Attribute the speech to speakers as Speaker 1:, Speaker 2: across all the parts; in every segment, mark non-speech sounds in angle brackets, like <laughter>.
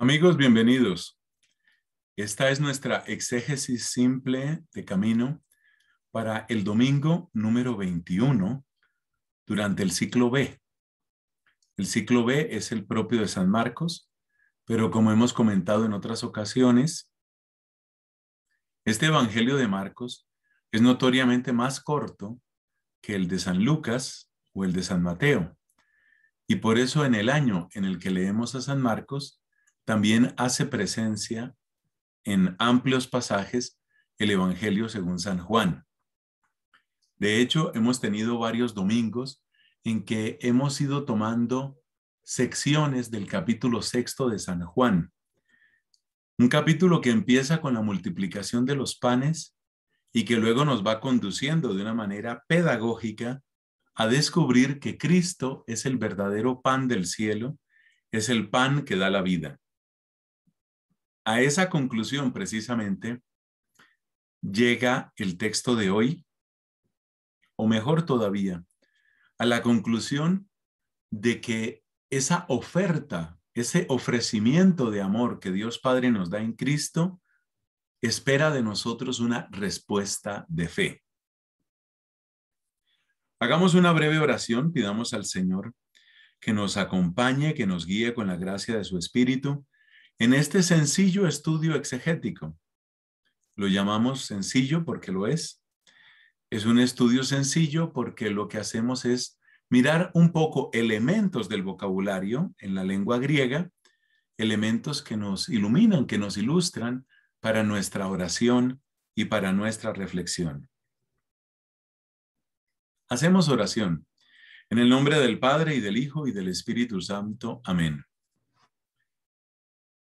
Speaker 1: Amigos, bienvenidos.
Speaker 2: Esta es nuestra exégesis simple de camino para el domingo número 21 durante el ciclo B. El ciclo B es el propio de San Marcos, pero como hemos comentado en otras ocasiones, este Evangelio de Marcos es notoriamente más corto que el de San Lucas o el de San Mateo. Y por eso en el año en el que leemos a San Marcos, también hace presencia en amplios pasajes el Evangelio según San Juan. De hecho, hemos tenido varios domingos en que hemos ido tomando secciones del capítulo sexto de San Juan. Un capítulo que empieza con la multiplicación de los panes y que luego nos va conduciendo de una manera pedagógica a descubrir que Cristo es el verdadero pan del cielo, es el pan que da la vida. A esa conclusión precisamente llega el texto de hoy, o mejor todavía, a la conclusión de que esa oferta, ese ofrecimiento de amor que Dios Padre nos da en Cristo, espera de nosotros una respuesta de fe. Hagamos una breve oración, pidamos al Señor que nos acompañe, que nos guíe con la gracia de su Espíritu en este sencillo estudio exegético, lo llamamos sencillo porque lo es, es un estudio sencillo porque lo que hacemos es mirar un poco elementos del vocabulario en la lengua griega, elementos que nos iluminan, que nos ilustran para nuestra oración y para nuestra reflexión. Hacemos oración. En el nombre del Padre y del Hijo y del Espíritu Santo. Amén.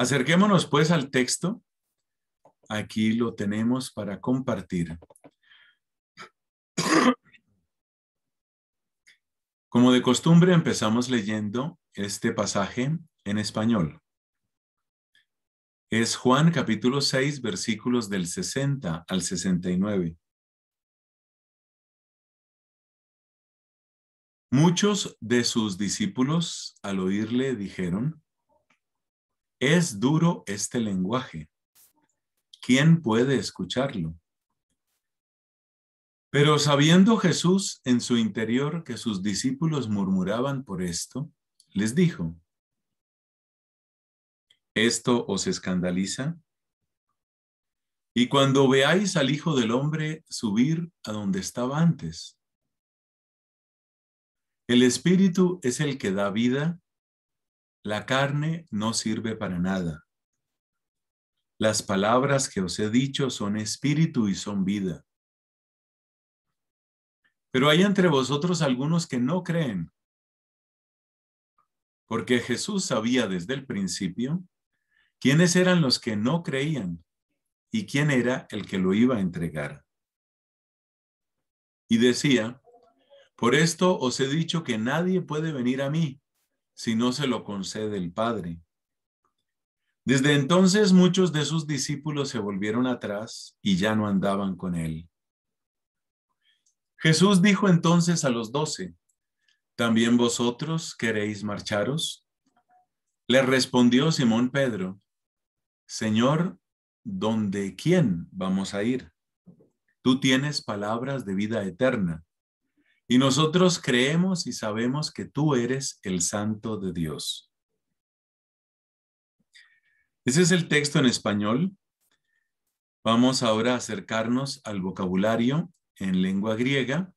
Speaker 2: Acerquémonos pues al texto. Aquí lo tenemos para compartir. Como de costumbre, empezamos leyendo este pasaje en español. Es Juan capítulo 6, versículos del 60 al 69. Muchos de sus discípulos al oírle dijeron, es duro este lenguaje. ¿Quién puede escucharlo? Pero sabiendo Jesús en su interior que sus discípulos murmuraban por esto, les dijo, ¿esto os escandaliza? Y cuando veáis al Hijo del Hombre subir a donde estaba antes, el Espíritu es el que da vida, la carne no sirve para nada. Las palabras que os he dicho son espíritu y son vida. Pero hay entre vosotros algunos que no creen. Porque Jesús sabía desde el principio quiénes eran los que no creían y quién era el que lo iba a entregar. Y decía, por esto os he dicho que nadie puede venir a mí si no se lo concede el Padre. Desde entonces muchos de sus discípulos se volvieron atrás y ya no andaban con él. Jesús dijo entonces a los doce, ¿también vosotros queréis marcharos? Le respondió Simón Pedro, Señor, ¿dónde quién vamos a ir? Tú tienes palabras de vida eterna y nosotros creemos y sabemos que tú eres el santo de Dios. Ese es el texto en español. Vamos ahora a acercarnos al vocabulario en lengua griega.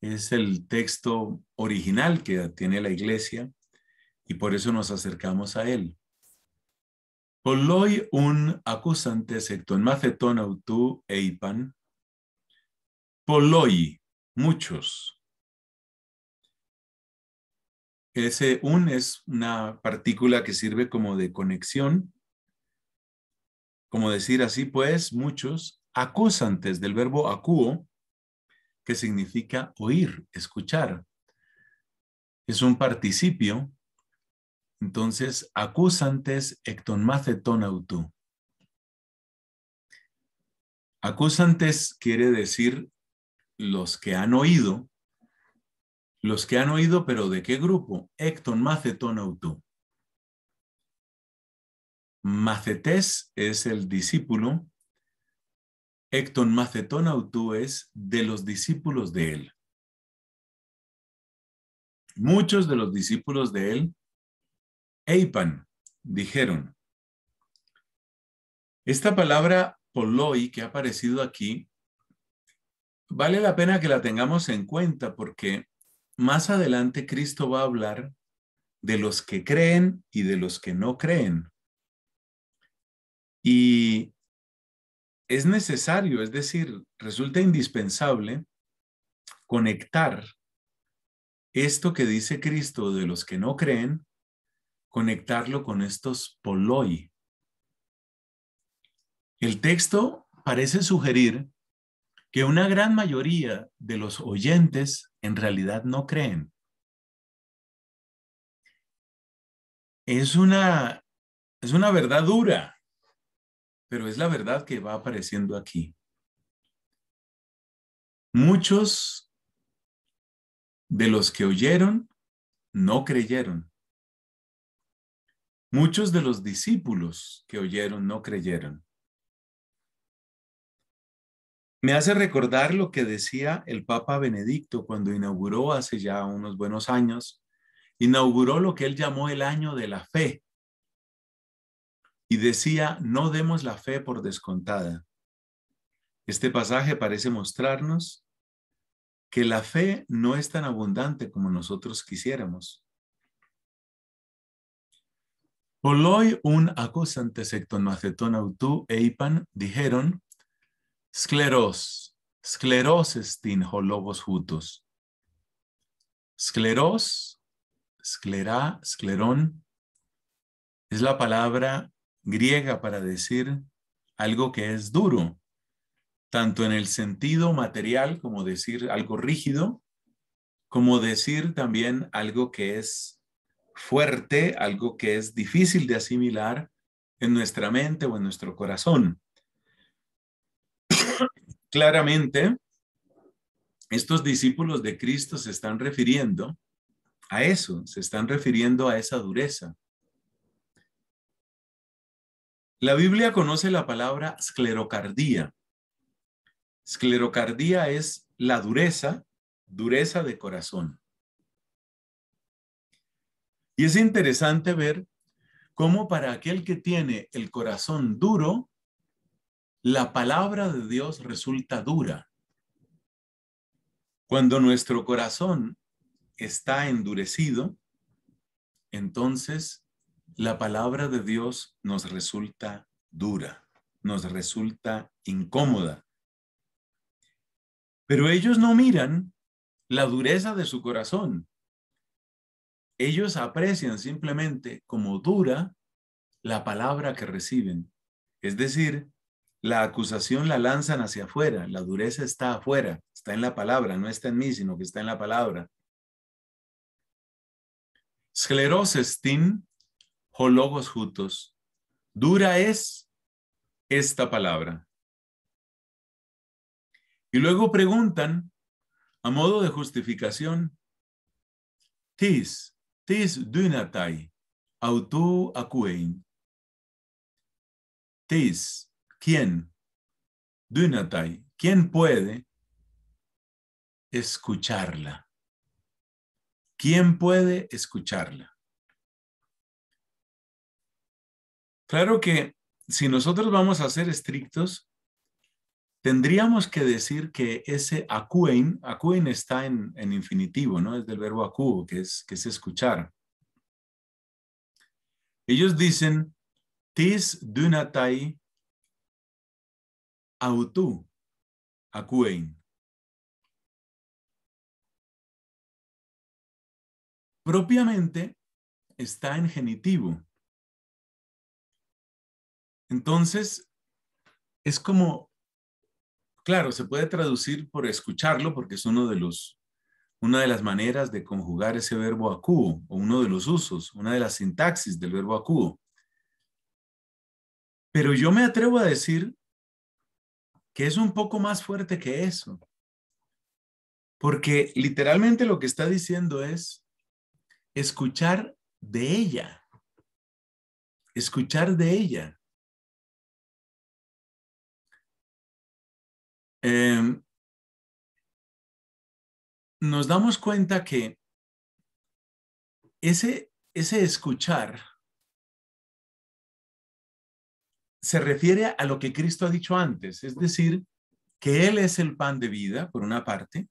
Speaker 2: Es el texto original que tiene la iglesia y por eso nos acercamos a él. Poloi un acusante en mafetón autu eipan. Poloi muchos. Ese un es una partícula que sirve como de conexión, como decir así pues, muchos acusantes del verbo acuo, que significa oír, escuchar. Es un participio, entonces acusantes autu. Acusantes quiere decir los que han oído, los que han oído, pero ¿de qué grupo? Ecton Macetón, Autú. Macetés es el discípulo, Ecton Macetón, Autú es de los discípulos de él. Muchos de los discípulos de él, Eipan, dijeron, esta palabra poloi que ha aparecido aquí vale la pena que la tengamos en cuenta porque más adelante Cristo va a hablar de los que creen y de los que no creen. Y es necesario, es decir, resulta indispensable conectar esto que dice Cristo de los que no creen, conectarlo con estos poloi. El texto parece sugerir que una gran mayoría de los oyentes en realidad no creen. Es una, es una verdad dura, pero es la verdad que va apareciendo aquí. Muchos de los que oyeron no creyeron. Muchos de los discípulos que oyeron no creyeron. Me hace recordar lo que decía el Papa Benedicto cuando inauguró hace ya unos buenos años, inauguró lo que él llamó el año de la fe. Y decía, no demos la fe por descontada. Este pasaje parece mostrarnos que la fe no es tan abundante como nosotros quisiéramos. Poloi un acusante secton autú eipan dijeron Scleros, scleros din holobos jutos. Scleros, sclera, esclerón, es la palabra griega para decir algo que es duro, tanto en el sentido material como decir algo rígido, como decir también algo que es fuerte, algo que es difícil de asimilar en nuestra mente o en nuestro corazón claramente estos discípulos de Cristo se están refiriendo a eso, se están refiriendo a esa dureza. La Biblia conoce la palabra esclerocardía. Esclerocardía es la dureza, dureza de corazón. Y es interesante ver cómo para aquel que tiene el corazón duro, la palabra de Dios resulta dura. Cuando nuestro corazón está endurecido, entonces la palabra de Dios nos resulta dura, nos resulta incómoda. Pero ellos no miran la dureza de su corazón. Ellos aprecian simplemente como dura la palabra que reciben. Es decir, la acusación la lanzan hacia afuera, la dureza está afuera, está en la palabra, no está en mí, sino que está en la palabra. Sclerosis tin, jutos. Dura es esta palabra. Y luego preguntan, a modo de justificación, tis, tis dunatai, autu acuein. Tis, ¿Quién? Dunatai, ¿quién puede escucharla? ¿Quién puede escucharla? Claro que si nosotros vamos a ser estrictos, tendríamos que decir que ese acuen, acuen está en, infinitivo, ¿no? Es del verbo aku, que es, que es escuchar. Ellos dicen, tis dunatai
Speaker 1: autú acuein. Propiamente
Speaker 2: está en genitivo. Entonces, es como, claro, se puede traducir por escucharlo porque es uno de los, una de las maneras de conjugar ese verbo acuo, o uno de los usos, una de las sintaxis del verbo acuo. Pero yo me atrevo a decir que es un poco más fuerte que eso. Porque literalmente lo que está diciendo es escuchar de ella. Escuchar de ella.
Speaker 1: Em, nos damos cuenta que ese
Speaker 2: escuchar se refiere a lo que Cristo ha dicho antes, es decir, que Él es el pan de vida, por una parte,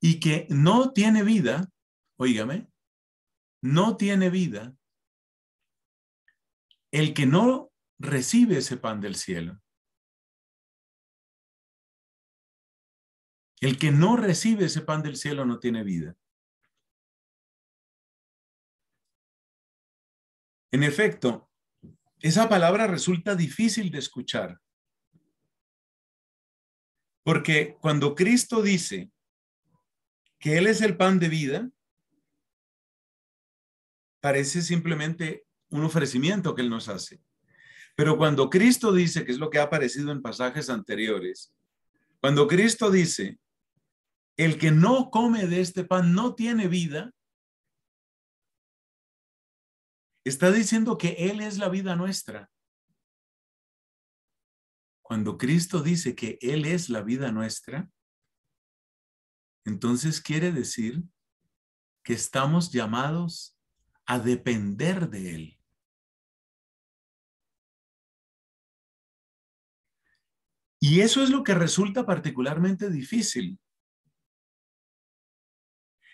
Speaker 2: y que no tiene vida, oígame, no tiene vida el que no recibe ese pan del
Speaker 1: cielo. El que no
Speaker 2: recibe ese pan del cielo no tiene vida. En efecto, esa palabra resulta difícil de escuchar. Porque cuando Cristo dice que Él es el pan de vida, parece simplemente un ofrecimiento que Él nos hace. Pero cuando Cristo dice, que es lo que ha aparecido en pasajes anteriores, cuando Cristo dice, el que no come de este pan no tiene vida, Está diciendo que Él es la vida nuestra. Cuando Cristo dice que Él es la vida nuestra, entonces quiere decir que estamos llamados a
Speaker 1: depender de Él. Y eso es lo que resulta particularmente difícil.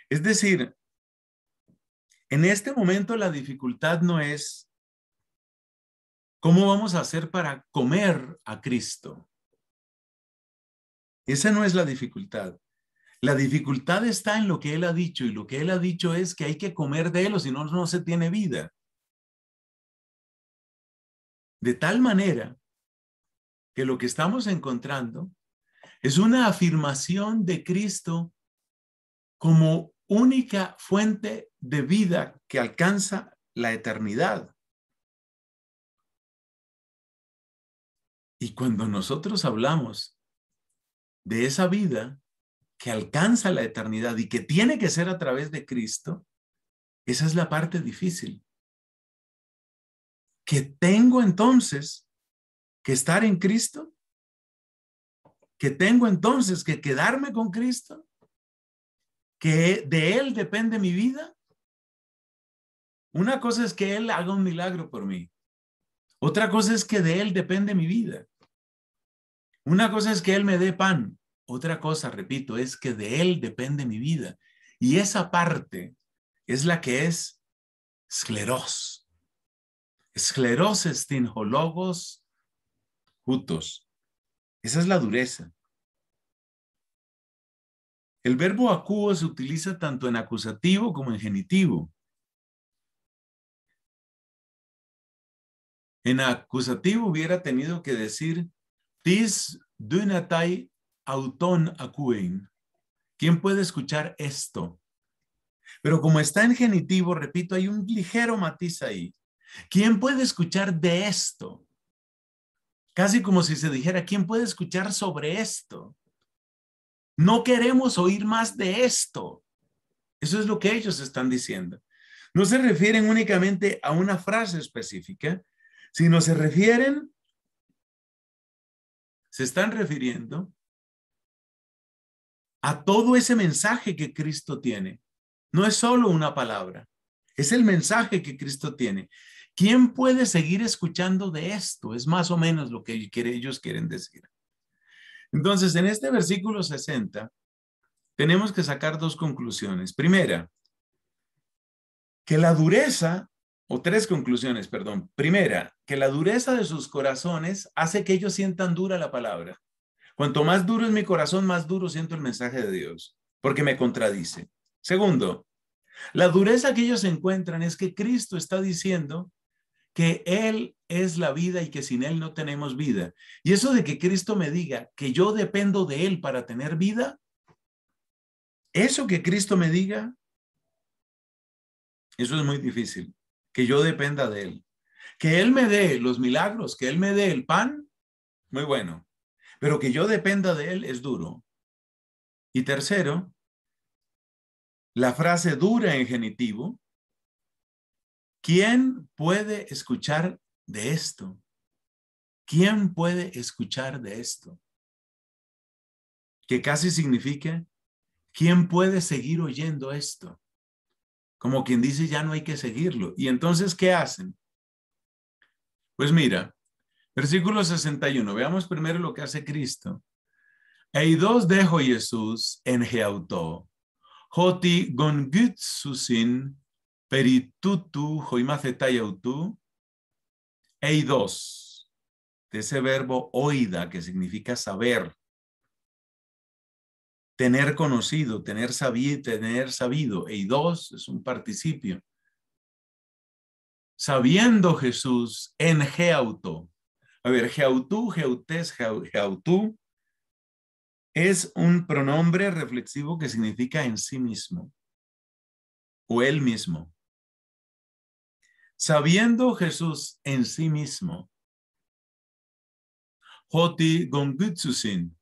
Speaker 1: Es decir, en este momento
Speaker 2: la dificultad no es cómo vamos a hacer para comer a Cristo. Esa no es la dificultad. La dificultad está en lo que Él ha dicho y lo que Él ha dicho es que hay que comer de Él o si no, no se tiene vida. De tal manera que lo que estamos encontrando es una afirmación de Cristo como única fuente de vida que alcanza
Speaker 1: la eternidad.
Speaker 2: Y cuando nosotros hablamos de esa vida que alcanza la eternidad y que tiene que ser a través de Cristo, esa es la parte difícil. Que tengo entonces que
Speaker 1: estar en Cristo, que tengo entonces que quedarme con Cristo,
Speaker 2: que de Él depende mi vida. Una cosa es que Él haga un milagro por mí. Otra cosa es que de Él depende mi vida. Una cosa es que Él me dé pan. Otra cosa, repito, es que de Él depende mi vida. Y esa parte es la que es escleros. Escleros estinjologos jutos. Esa es la dureza. El verbo acuo se utiliza tanto en acusativo como en genitivo. En acusativo hubiera tenido que decir tis auton acuen. ¿Quién puede escuchar esto? Pero como está en genitivo, repito, hay un ligero matiz ahí. ¿Quién puede escuchar de esto? Casi como si se dijera, ¿quién puede escuchar sobre esto? No queremos oír más de esto. Eso es lo que ellos están diciendo. No se refieren únicamente a una frase específica, sino se refieren, se están refiriendo a todo ese mensaje que Cristo tiene. No es solo una palabra, es el mensaje que Cristo tiene. ¿Quién puede seguir escuchando de esto? Es más o menos lo que ellos quieren decir. Entonces, en este versículo 60, tenemos que sacar dos conclusiones. Primera, que la dureza, o tres conclusiones, perdón. Primera, que la dureza de sus corazones hace que ellos sientan dura la palabra. Cuanto más duro es mi corazón, más duro siento el mensaje de Dios, porque me contradice. Segundo, la dureza que ellos encuentran es que Cristo está diciendo que Él es la vida y que sin Él no tenemos vida. Y eso de que Cristo me diga que yo dependo de Él para tener vida, eso que Cristo me diga, eso es muy difícil, que yo dependa de Él. Que Él me dé los milagros, que Él me dé el pan, muy bueno. Pero que yo dependa de Él es duro. Y tercero, la frase dura en genitivo, ¿quién puede escuchar de esto? ¿Quién puede escuchar de esto? Que casi significa, ¿quién puede seguir oyendo esto? Como quien dice, ya no hay que seguirlo. ¿Y entonces qué hacen? Pues mira, versículo 61, veamos primero lo que hace Cristo. Eidos dejo Jesús en Geautó, Joti gongut peritutu autú eidos, de ese verbo oida, que significa saber, tener conocido, tener sabido, tener sabido. Eidos es un participio. Sabiendo Jesús en geauto. A ver, geautú, geautés, geautú es un pronombre reflexivo que significa en sí mismo o él mismo
Speaker 1: sabiendo Jesús en sí mismo.
Speaker 2: Hoti Gongutsusin.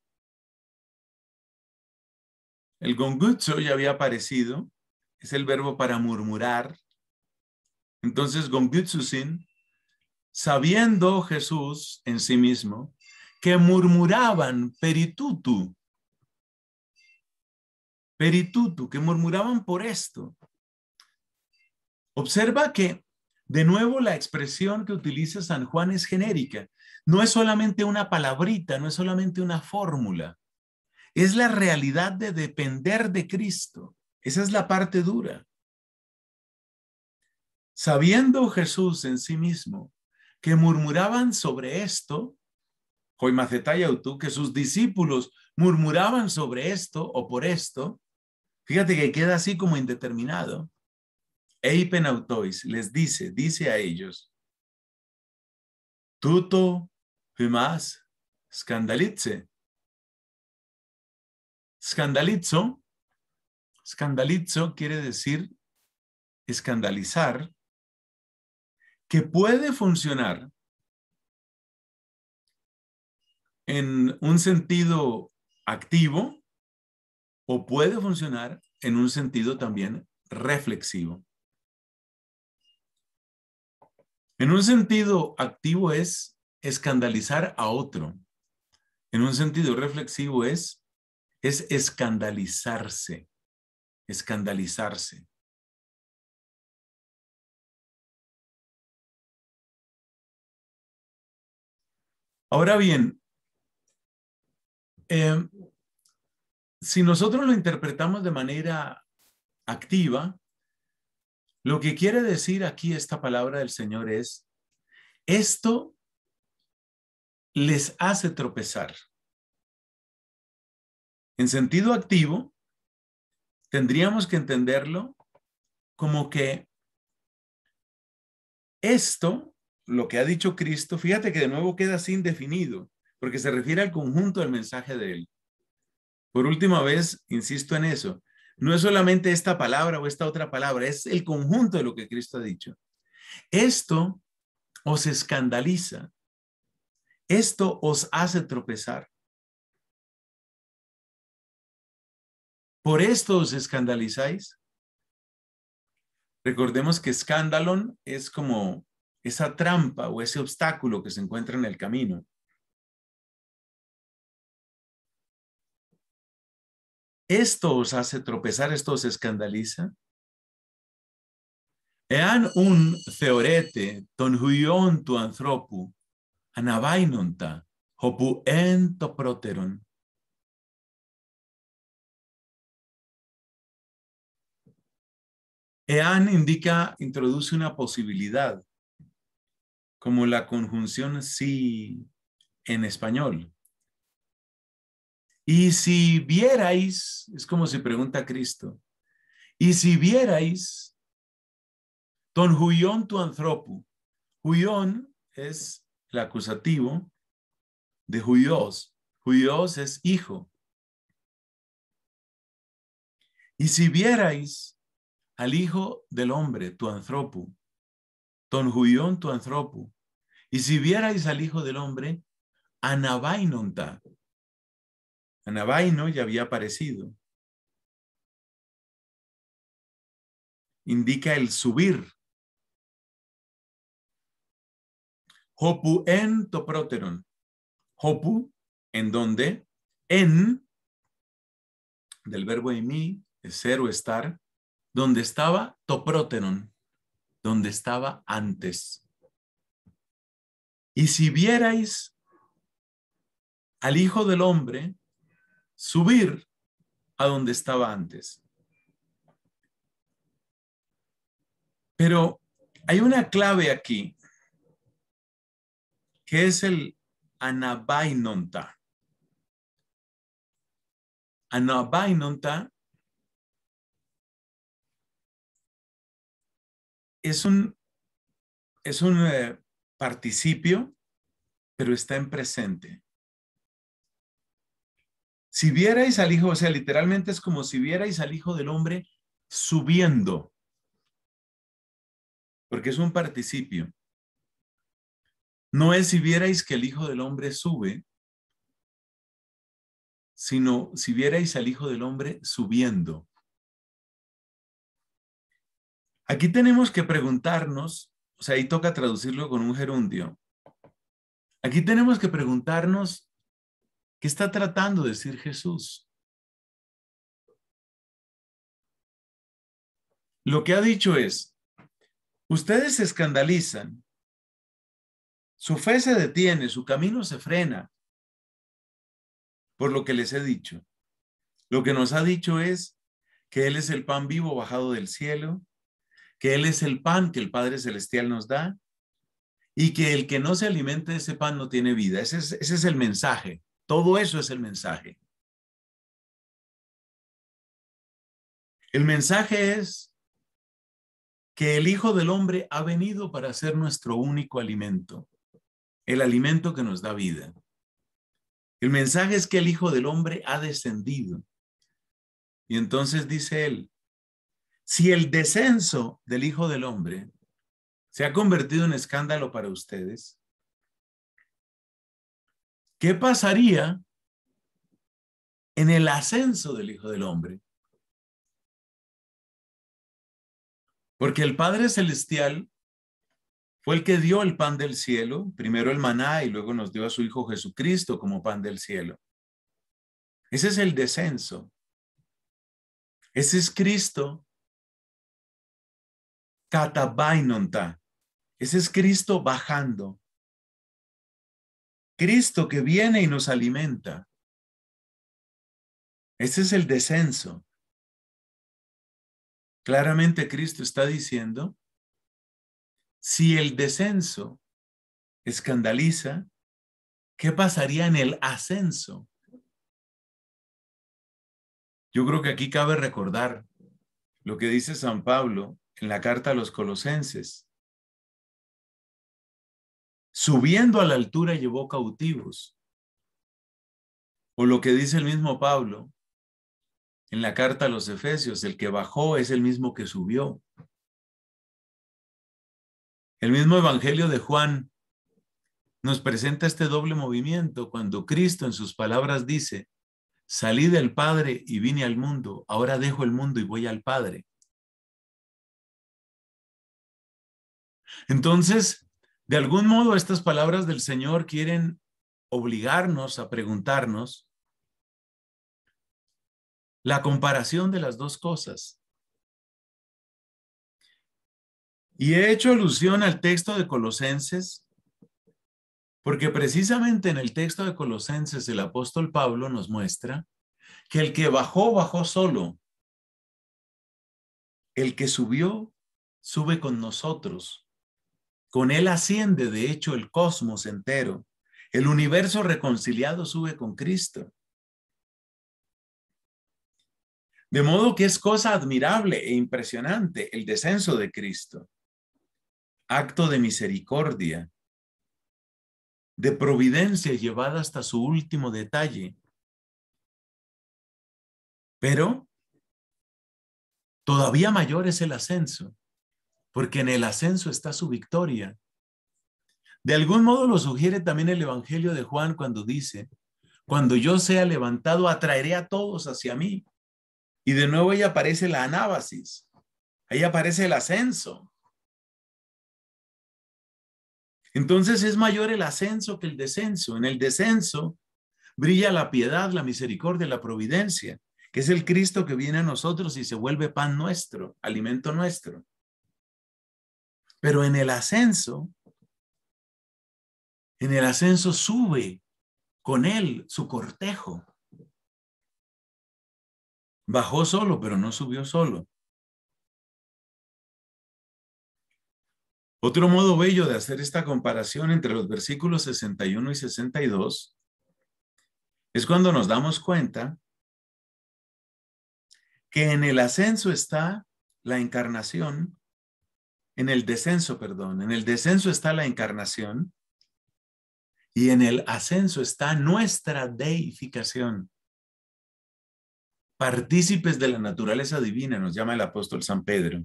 Speaker 2: El Gongutsu ya había aparecido, es el verbo para murmurar. Entonces, Gongutsusin, sabiendo Jesús en sí mismo, que murmuraban peritutu. Peritutu, que murmuraban por esto. Observa que de nuevo, la expresión que utiliza San Juan es genérica. No es solamente una palabrita, no es solamente una fórmula. Es la realidad de depender de Cristo. Esa es la parte dura. Sabiendo Jesús en sí mismo que murmuraban sobre esto, hoy tú, que sus discípulos murmuraban sobre esto o por esto, fíjate que queda así como indeterminado. Eipenautois les dice, dice a ellos, Tuto más scandalice. Scandalizo, scandalizo quiere decir escandalizar,
Speaker 1: que puede funcionar
Speaker 2: en un sentido activo o puede funcionar en un sentido también reflexivo. En un sentido activo es escandalizar a otro. En un sentido reflexivo es, escandalizarse, escandalizarse. Ahora bien, em, si nosotros lo interpretamos de manera activa, lo que quiere decir aquí esta palabra del Señor es, esto les hace tropezar. En sentido activo, tendríamos que entenderlo como que esto, lo que ha dicho Cristo, fíjate que de nuevo queda así indefinido, porque se refiere al conjunto del mensaje de él. Por última vez, insisto en eso, no es solamente esta palabra o esta otra palabra, es el conjunto de lo que Cristo ha dicho. Esto os escandaliza. Esto
Speaker 1: os hace tropezar.
Speaker 2: ¿Por esto os escandalizáis? Recordemos que escándalo es como esa trampa o ese obstáculo que se encuentra en el camino. ¿Esto os hace tropezar? ¿Esto os escandaliza? Ean un theorete, ton tu tu anthropu, anabainonta, hopu en to proteron. indica, introduce una posibilidad, como la conjunción sí en español. Y si vierais, es como se pregunta Cristo, y si vierais, ton huión tu antropu. Huyón es el acusativo de huios, huios es hijo. Y si vierais al hijo del hombre, tu antropu, ton huión tu antropu, y si vierais al hijo del hombre, anabainonta. Anabaino ya había aparecido.
Speaker 1: Indica el subir. Hopu en toproteron.
Speaker 2: Hopu, en donde, en, del verbo en mí, ser o estar, donde estaba toproteron, donde estaba antes. Y si vierais al Hijo del Hombre subir a donde estaba antes. Pero hay una clave aquí, que es el anabainonta. Anabainonta es un, es un eh, participio, pero está en presente. Si vierais al Hijo, o sea, literalmente es como si vierais al Hijo del Hombre subiendo, porque es un participio. No es si vierais que el Hijo del Hombre sube, sino si vierais al Hijo del Hombre subiendo. Aquí tenemos que preguntarnos, o sea, ahí toca traducirlo con un gerundio. Aquí tenemos que preguntarnos ¿Qué está tratando de decir Jesús?
Speaker 1: Lo que ha dicho es, ustedes
Speaker 2: se escandalizan, su fe se detiene, su camino se frena por lo que les he dicho. Lo que nos ha dicho es que Él es el pan vivo bajado del cielo, que Él es el pan que el Padre Celestial nos da y que el que no se alimente de ese pan no tiene vida. Ese es, ese es el mensaje. Todo eso es el mensaje. El mensaje es que el Hijo del Hombre ha venido para ser nuestro único alimento, el alimento que nos da vida. El mensaje es que el Hijo del Hombre ha descendido. Y entonces dice él, si el descenso del Hijo del Hombre se ha convertido en escándalo para ustedes, ¿Qué pasaría en el ascenso del Hijo del Hombre? Porque el Padre Celestial fue el que dio el pan del cielo, primero el maná y luego nos dio a su Hijo Jesucristo como pan del cielo. Ese es el descenso.
Speaker 1: Ese es Cristo katabainonta. Ese es Cristo bajando. Cristo que viene y nos alimenta. Ese es el descenso. Claramente Cristo está diciendo, si el descenso escandaliza, ¿qué pasaría
Speaker 2: en el ascenso? Yo creo que aquí cabe recordar lo que dice San Pablo en la carta a los colosenses subiendo a la altura llevó cautivos. O lo que dice el mismo Pablo en la carta a los Efesios, el que bajó es el mismo que subió. El mismo Evangelio de Juan nos presenta este doble movimiento cuando Cristo en sus palabras dice, salí del Padre y vine al mundo, ahora dejo el mundo y voy al Padre. Entonces, de algún modo, estas palabras del Señor quieren obligarnos a preguntarnos la comparación de las dos cosas. Y he hecho alusión al texto de Colosenses, porque precisamente en el texto de Colosenses el apóstol Pablo nos muestra que el que bajó, bajó solo. El que subió, sube con nosotros. Con él asciende, de hecho, el cosmos entero. El universo reconciliado sube con Cristo. De modo que es cosa admirable e impresionante el descenso de Cristo, acto de misericordia, de providencia llevada hasta su último detalle. Pero todavía mayor es el ascenso porque en el ascenso está su victoria. De algún modo lo sugiere también el Evangelio de Juan cuando dice, cuando yo sea levantado, atraeré a todos hacia mí. Y de nuevo ahí aparece la anábasis, ahí aparece el ascenso. Entonces es mayor el ascenso que el descenso. En el descenso brilla la piedad, la misericordia, la providencia, que es el Cristo que viene a nosotros y se vuelve pan nuestro, alimento nuestro. Pero en el ascenso, en el ascenso sube
Speaker 1: con él su cortejo. Bajó solo,
Speaker 2: pero no subió solo. Otro modo bello de hacer esta comparación entre los versículos 61 y 62 es cuando nos damos cuenta que en el ascenso está la encarnación en el descenso, perdón, en el descenso está la encarnación y en el ascenso está nuestra deificación. Partícipes de la naturaleza divina, nos llama el apóstol San Pedro.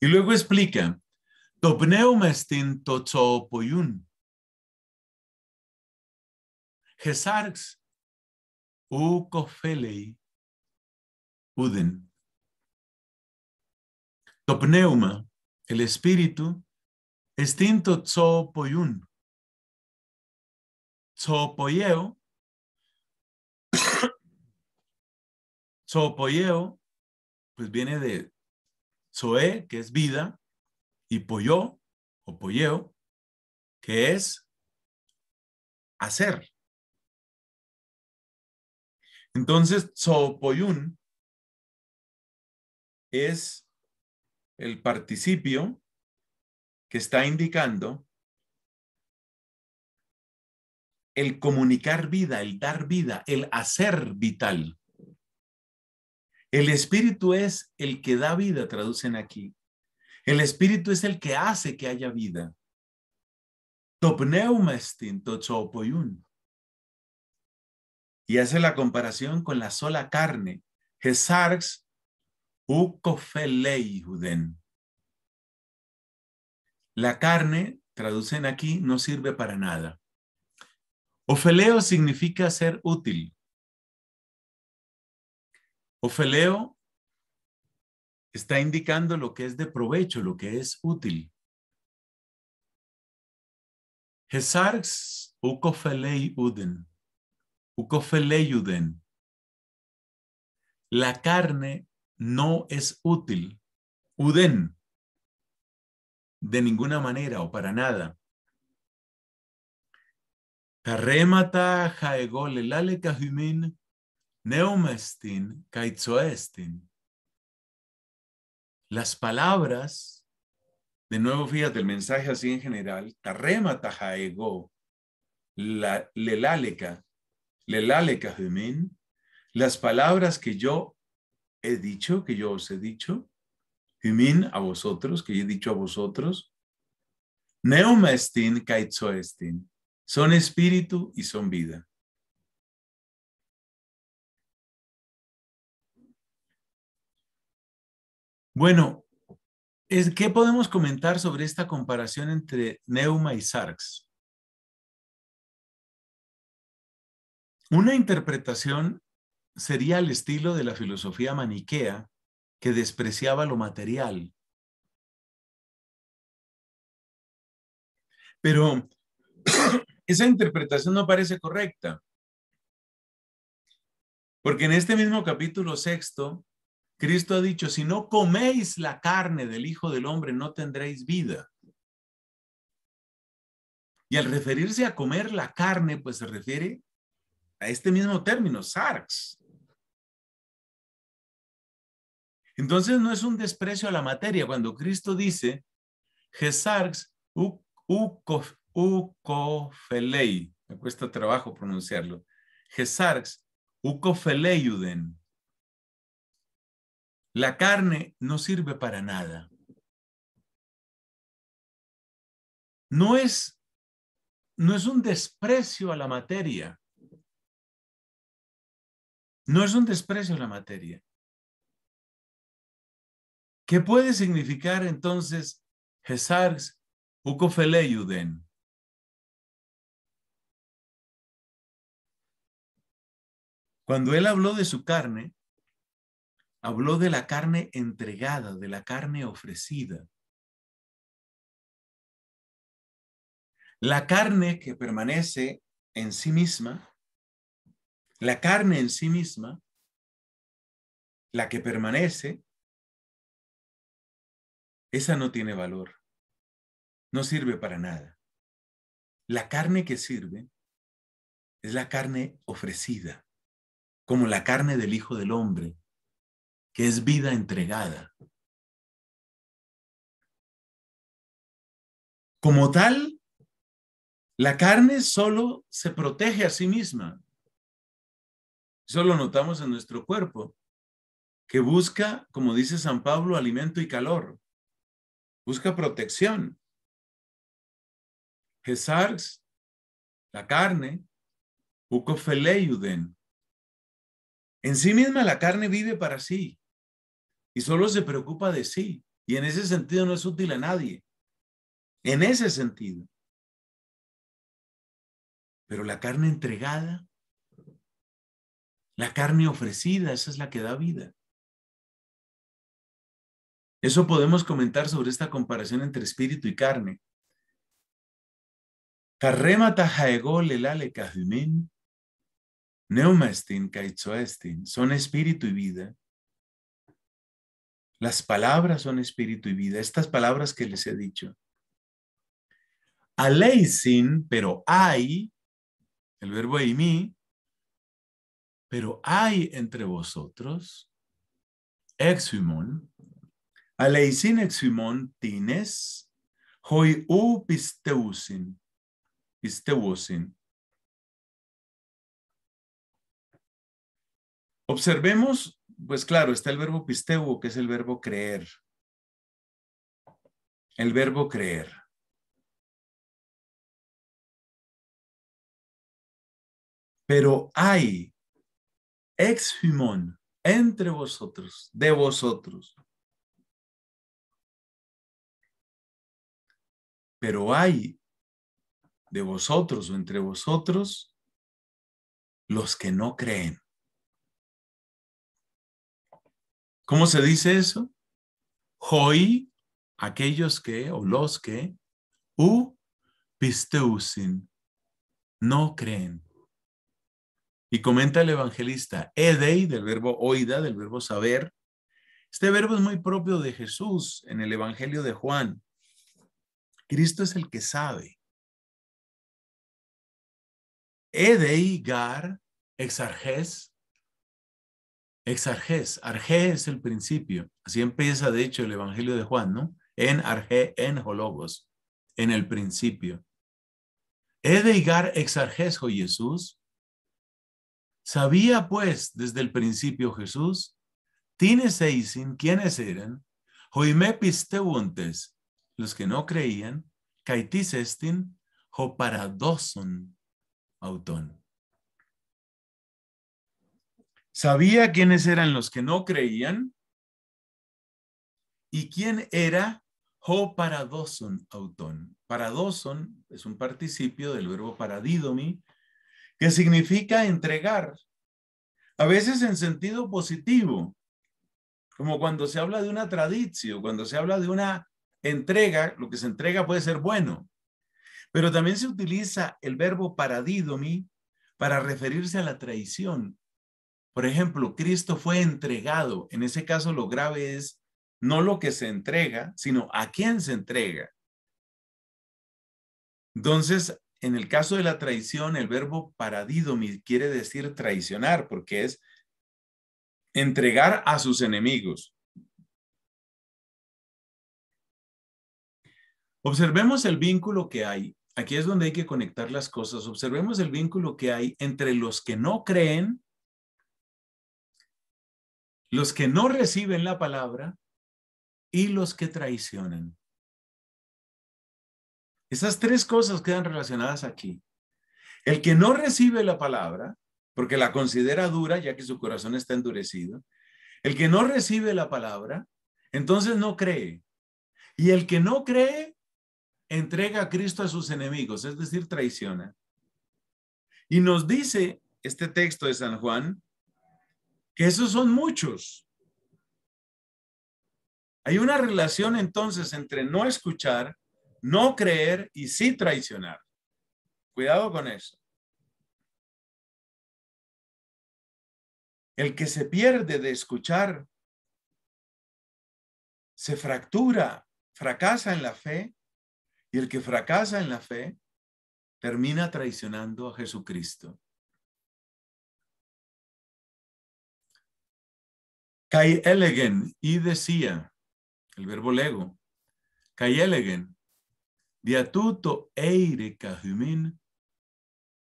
Speaker 2: Y luego explica, Topneumestin totsopoyun.
Speaker 1: Gesarx
Speaker 2: u uden. Topneuma, el espíritu, es tinto
Speaker 1: poyeo. tso <coughs>
Speaker 2: Tsopoyeo, pues viene de zoe, que es vida, y pollo, o
Speaker 1: que es hacer. Entonces, poyun es
Speaker 2: el participio que está indicando el comunicar vida, el dar vida, el hacer vital. El espíritu es el que da vida, traducen aquí. El espíritu es el que hace que haya vida. Topneumestin, tochopoyun. Y hace la comparación con la sola carne. Ukofeleiuden. La carne, traducen aquí, no sirve para nada. Ofeleo significa ser útil. Ofeleo está indicando lo que es de provecho, lo que es útil. Gesargs ucofeleiuden. Ucofeleiuden. La carne no es útil, uden, de ninguna manera o para nada. tarremata jaego lelaleca kahumin neumestin kaitsoestin. Las palabras, de nuevo fíjate el mensaje así en general, tarremata jaego lelaleca, lelaleca jumin, las palabras que yo he dicho, que yo os he dicho, y min a vosotros, que yo he dicho a vosotros, Neuma estin, estin, son espíritu y son vida. Bueno, ¿qué podemos comentar sobre esta comparación entre Neuma y Sarx? Una interpretación sería el estilo de la filosofía maniquea que despreciaba lo material. Pero <coughs> esa interpretación no parece correcta. Porque en este mismo capítulo sexto, Cristo ha dicho, si no coméis la carne del Hijo del Hombre, no tendréis vida. Y al referirse a comer la carne, pues se refiere a este mismo término, sarx, Entonces no es un desprecio a la materia. Cuando Cristo dice, Gesarx ukofelei, me cuesta trabajo pronunciarlo, Gesargs ukofeleiuden, la carne no sirve
Speaker 1: para nada. No es, no es un desprecio a la materia.
Speaker 2: No es un desprecio a la materia. ¿Qué puede significar entonces Gesargs Ukofeleyuden?
Speaker 1: Cuando él habló de su carne, habló de la carne entregada, de la carne ofrecida.
Speaker 2: La carne que permanece en sí misma, la carne en sí misma, la que permanece,
Speaker 1: esa no tiene valor, no sirve para nada.
Speaker 2: La carne que sirve es la carne ofrecida, como la carne del Hijo del Hombre, que es vida entregada.
Speaker 1: Como tal,
Speaker 2: la carne solo se protege a sí misma. Eso lo notamos en nuestro cuerpo, que busca, como dice San Pablo, alimento y calor busca protección. la carne, ucofeleiuden. En sí misma la carne vive para sí y solo se preocupa de sí. Y en ese sentido no es útil a nadie. En ese sentido.
Speaker 1: Pero la carne entregada,
Speaker 2: la carne ofrecida, esa es la que da vida. Eso podemos comentar sobre esta comparación entre espíritu y carne. son espíritu y vida. Las palabras son espíritu y vida, estas palabras que les he dicho. Aleisin, pero hay, el verbo mí, pero hay entre vosotros, exhumon, Aleisin eximón tines, hoi u pisteusin, Observemos, pues claro, está el verbo pisteu, que es el verbo creer. El verbo creer.
Speaker 1: Pero hay exfimón entre vosotros, de vosotros. pero hay de vosotros o entre vosotros los que no creen.
Speaker 2: ¿Cómo se dice eso? Hoy, aquellos que o los que, u pisteusin, no creen. Y comenta el evangelista, edei, del verbo oida, del verbo saber. Este verbo es muy propio de Jesús en el Evangelio de Juan. Cristo es el que sabe. Edei gar exarges. Exarges. Arge es el principio. Así empieza, de hecho, el Evangelio de Juan, ¿no? En arge, en Holobos, en el principio. Edei gar exarges, oh Jesús. Sabía, pues, desde el principio Jesús, tienes eisin, quiénes eran, Joime los que no creían, caitis estin ho paradoson auton. Sabía quiénes eran los que no creían y quién era ho paradoson auton? Paradoson es un participio del verbo paradidomi que significa entregar, a veces en sentido positivo, como cuando se habla de una tradición, cuando se habla de una entrega, lo que se entrega puede ser bueno, pero también se utiliza el verbo paradidomi para referirse a la traición. Por ejemplo, Cristo fue entregado. En ese caso lo grave es no lo que se entrega, sino a quién se entrega. Entonces, en el caso de la traición, el verbo paradidomi quiere decir traicionar, porque es entregar a sus enemigos. Observemos el vínculo que hay. Aquí es donde hay que conectar las cosas. Observemos el vínculo que hay entre los que no creen, los que no reciben la palabra y los que traicionan. Esas tres cosas quedan relacionadas aquí. El que no recibe la palabra, porque la considera dura, ya que su corazón está endurecido, el que no recibe la palabra, entonces no cree. Y el que no cree, entrega a Cristo a sus enemigos, es decir, traiciona. Y nos dice este texto de San Juan que esos son muchos. Hay una relación entonces entre no escuchar, no creer y sí traicionar. Cuidado con eso. El que se pierde de escuchar se fractura, fracasa en la fe y el que fracasa en la fe termina traicionando a Jesucristo. Kai Elegen y decía, el verbo lego, Kai Elegen, diatuto eire cajumin,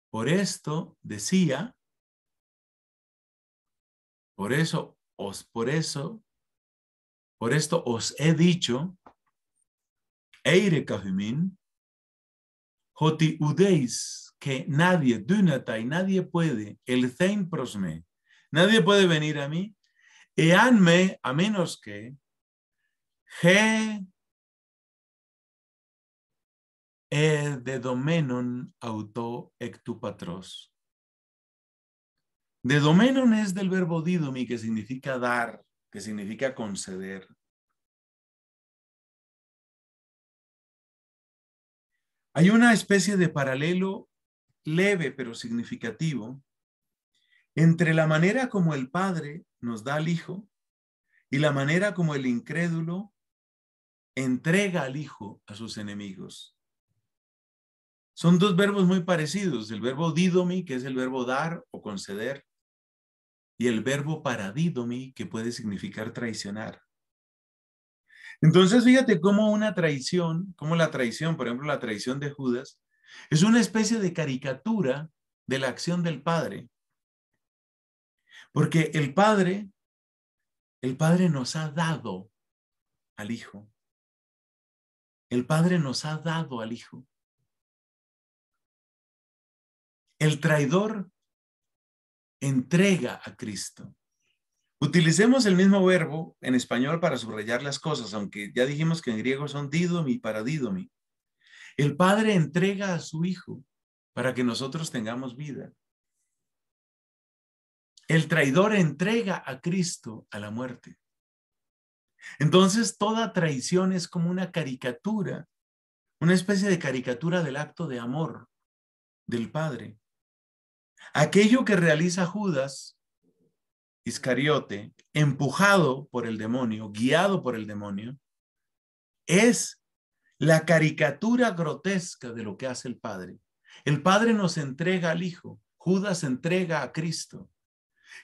Speaker 2: por esto decía,
Speaker 1: por eso os, por eso, por esto os
Speaker 2: he dicho, Eire Kahumin, Hoti Udeis, que nadie, y nadie puede, el Zein Prosme, nadie puede venir a mí, Eanme, a menos que, He de domenon auto ectupatros. De domenon es del verbo didomi, que significa dar, que significa conceder.
Speaker 1: Hay una especie
Speaker 2: de paralelo leve pero significativo entre la manera como el Padre nos da al Hijo y la manera como el incrédulo entrega al Hijo a sus enemigos. Son dos verbos muy parecidos, el verbo didomi, que es el verbo dar o conceder, y el verbo paradidomi, que puede significar traicionar. Entonces, fíjate cómo una traición, como la traición, por ejemplo, la traición de Judas, es una especie de caricatura de la acción del Padre. Porque el Padre, el Padre nos ha dado al Hijo. El Padre nos ha dado al Hijo. El traidor entrega a Cristo. Utilicemos el mismo verbo en español para subrayar las cosas, aunque ya dijimos que en griego son didomi para didomi. El Padre entrega a su Hijo para que nosotros tengamos vida. El traidor entrega a Cristo a la muerte. Entonces, toda traición es como una caricatura, una especie de caricatura del acto de amor del Padre. Aquello que realiza Judas Iscariote, empujado por el demonio, guiado por el demonio, es la caricatura grotesca de lo que hace el Padre. El Padre nos entrega al Hijo, Judas entrega a Cristo.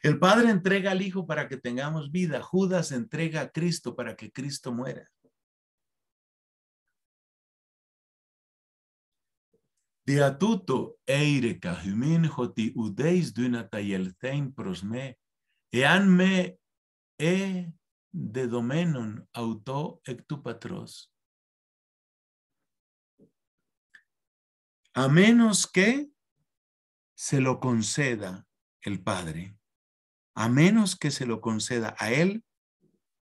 Speaker 2: El Padre entrega al Hijo para que tengamos vida, Judas entrega a Cristo para que Cristo muera. Ean me e dedomenon A menos que se lo conceda el Padre, a menos que se lo conceda a Él,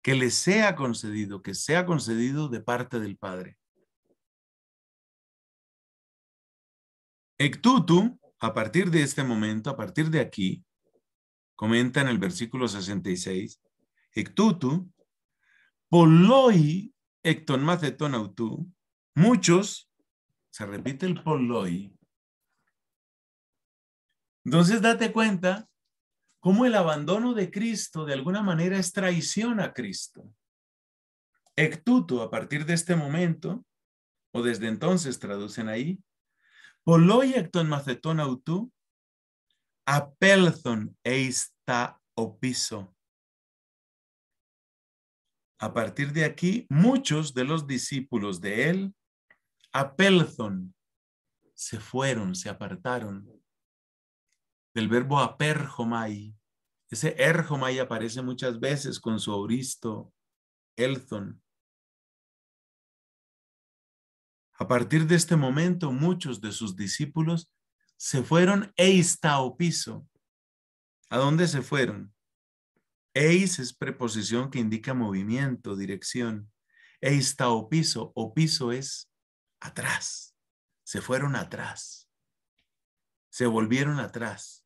Speaker 2: que le sea concedido, que sea concedido de parte del Padre. Ectutu, a partir de este momento, a partir de aquí, comenta en el versículo 66, Ectutu, Poloi ecton autu, muchos, se repite el polloi. Entonces date cuenta cómo el abandono de Cristo de alguna manera es traición a Cristo. Ectutu, a partir de este momento, o desde entonces traducen ahí, Poloi ecton autu, apelzon eis o piso. A partir de aquí, muchos de los discípulos de él a se fueron, se apartaron. Del verbo aperjomai, ese erjomai aparece muchas veces con su auristo Elzon. A partir de este momento, muchos de sus discípulos se fueron e piso ¿A dónde se fueron? Eis es preposición que indica movimiento, dirección. Eis o piso, o piso es atrás. Se fueron atrás. Se volvieron atrás.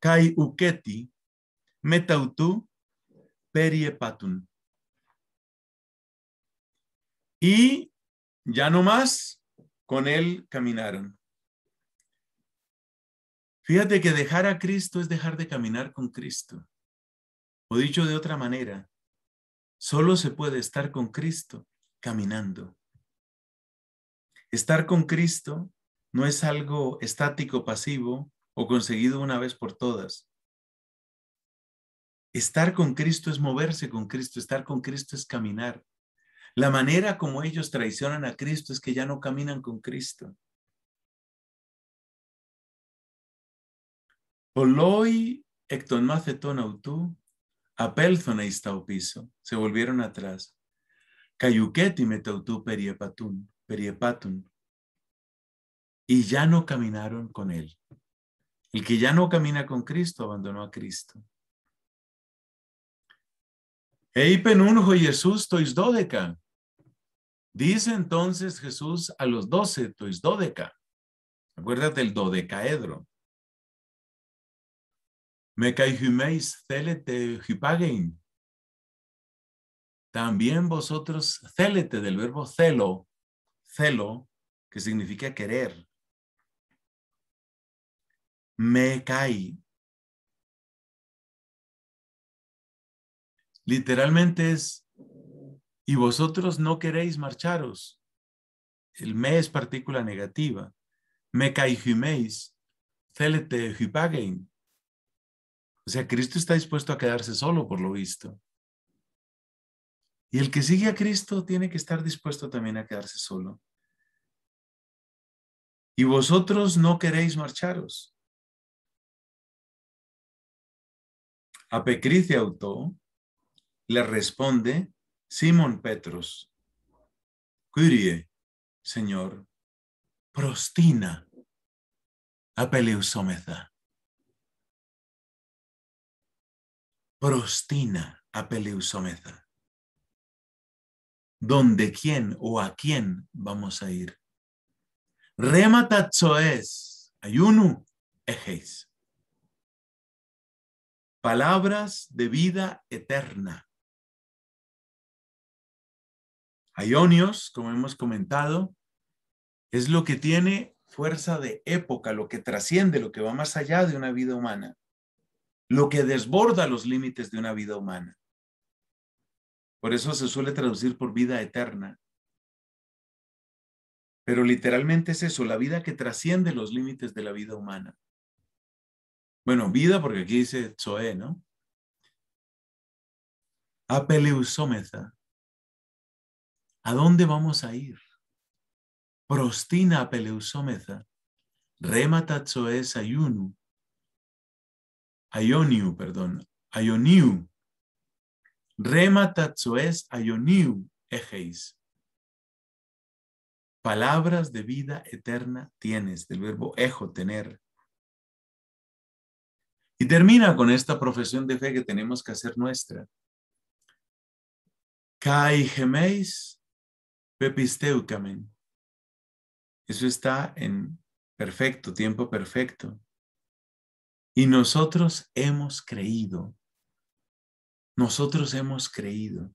Speaker 2: Kai uketi, metautu,
Speaker 1: periepatun. Y ya
Speaker 2: no más, con él caminaron. Fíjate que dejar a Cristo es dejar de caminar con Cristo. O dicho de otra manera, solo se puede estar con Cristo caminando. Estar con Cristo no es algo estático, pasivo o conseguido una vez por todas. Estar con Cristo es moverse con Cristo, estar con Cristo es caminar. La manera como ellos traicionan a Cristo es que ya no caminan con Cristo. Oloi ectonmacetón autú, apelzona piso, se volvieron atrás. Cayuqueti metautú periepatun periepatun. Y ya no caminaron con él. El que ya no camina con Cristo abandonó a Cristo. Eipen unjo Jesús tois dodeca. Dice entonces Jesús a los doce tois dodeca. Acuérdate el dodecaedro. Me humeis celete hypagein.
Speaker 1: También vosotros, célete del verbo celo, celo, que significa querer. Me cay
Speaker 2: Literalmente es, y vosotros no queréis marcharos. El me es partícula negativa. Me humeis, célete hypagein o sea, Cristo está dispuesto a quedarse solo, por lo visto. Y el que sigue a Cristo tiene que estar dispuesto también a quedarse solo. Y vosotros no queréis marcharos.
Speaker 1: A Pecrice Autó
Speaker 2: le responde Simón Petros, Curie, Señor, prostina, apeleusómeza.
Speaker 1: prostina
Speaker 2: apeliusomeza. ¿Dónde, quién o a quién vamos a ir? Remata es ayunu ejeis. Palabras de vida eterna. Ionios, como hemos comentado, es lo que tiene fuerza de época, lo que trasciende, lo que va más allá de una vida humana lo que desborda los límites de una vida humana. Por eso se suele traducir por vida eterna. Pero literalmente es eso, la vida que trasciende los límites de la vida humana. Bueno, vida porque aquí dice Zoé, ¿no? Apeleusómeza. ¿A dónde vamos a ir? Prostina apeleusómeza. Remata Tsoe Sayunu. Ayoniu, perdón, Ayoniu. Rema tatsoes ayoniu egeis. Palabras de vida eterna tienes, del verbo ejo, tener. Y termina con esta profesión de fe que tenemos que hacer nuestra. Kai gemeis pepisteucamen. Eso está en perfecto, tiempo perfecto. Y nosotros hemos creído. Nosotros hemos creído.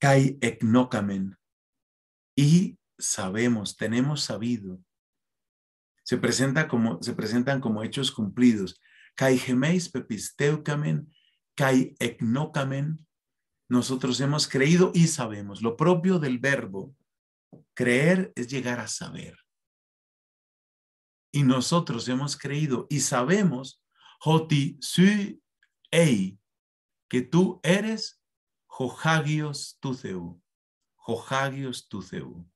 Speaker 2: Kai eknokamen. Y sabemos, tenemos sabido. Se, presenta como, se presentan como hechos cumplidos. Cai gemeis pepisteukamen, kai eknokamen. Nosotros hemos creído y sabemos. Lo propio del verbo creer es llegar a saber y nosotros hemos creído y sabemos, Joti Sui Ei, que tú eres Johagios Tuceu. Johagios Tuceu.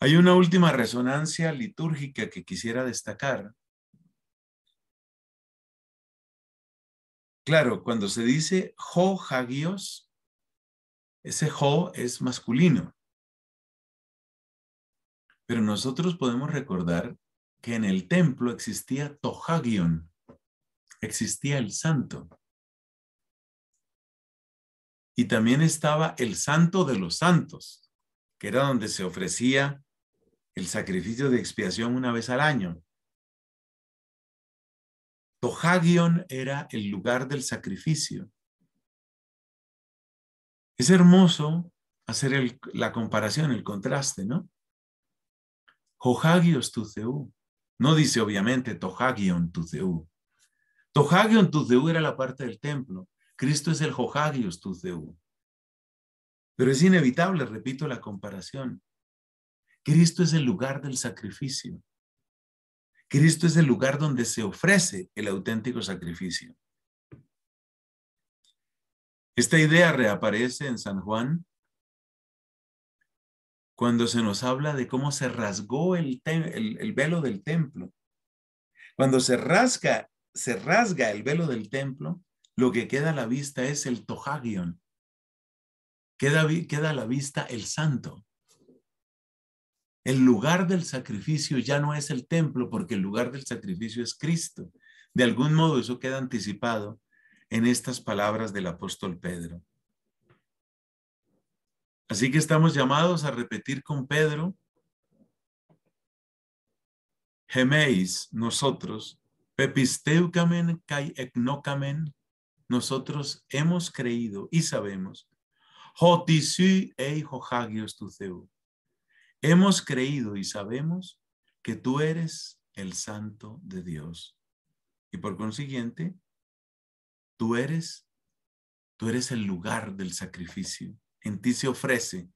Speaker 2: Hay una última resonancia litúrgica
Speaker 1: que quisiera destacar.
Speaker 2: Claro, cuando se dice Johagios, ese Jo es masculino. Pero nosotros podemos recordar que en el templo existía Tohagion, existía el santo. Y también estaba el santo de los santos, que era donde se ofrecía el sacrificio de expiación una vez al año. Tohagion era el lugar del sacrificio. Es hermoso hacer la comparación, el contraste, ¿no? Johagios Tuzeu. No dice obviamente Tohagion Tuzeu. Tohagion Tuzeu era la parte del templo. Cristo es el Johagios Tuzeu. Pero es inevitable, repito la comparación. Cristo es el lugar del sacrificio. Cristo es el lugar donde se ofrece el auténtico sacrificio. Esta idea reaparece en San Juan cuando se nos habla de cómo se rasgó el, velo del templo. Cuando se rasga, se rasga el velo del templo, lo que queda a la vista es el tohagion. queda a la vista el santo. El lugar del sacrificio ya no es el templo, porque el lugar del sacrificio es Cristo. De algún modo eso queda anticipado en estas palabras del apóstol Pedro. Así que estamos llamados a repetir con Pedro, geméis nosotros, pepisteucamen kai ecnocamen. nosotros hemos creído y sabemos, jotisui ei tou hemos creído y sabemos que tú eres el santo de Dios. Y por consiguiente, tú eres, tú eres el lugar del sacrificio en ti se ofrece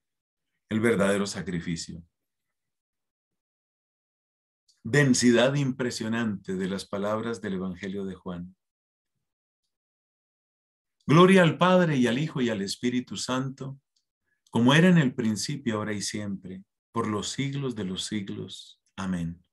Speaker 2: el verdadero sacrificio. Densidad impresionante de las palabras del Evangelio de Juan. Gloria al Padre y al Hijo y al Espíritu Santo, como era en el principio, ahora y siempre, por los siglos de los siglos. Amén.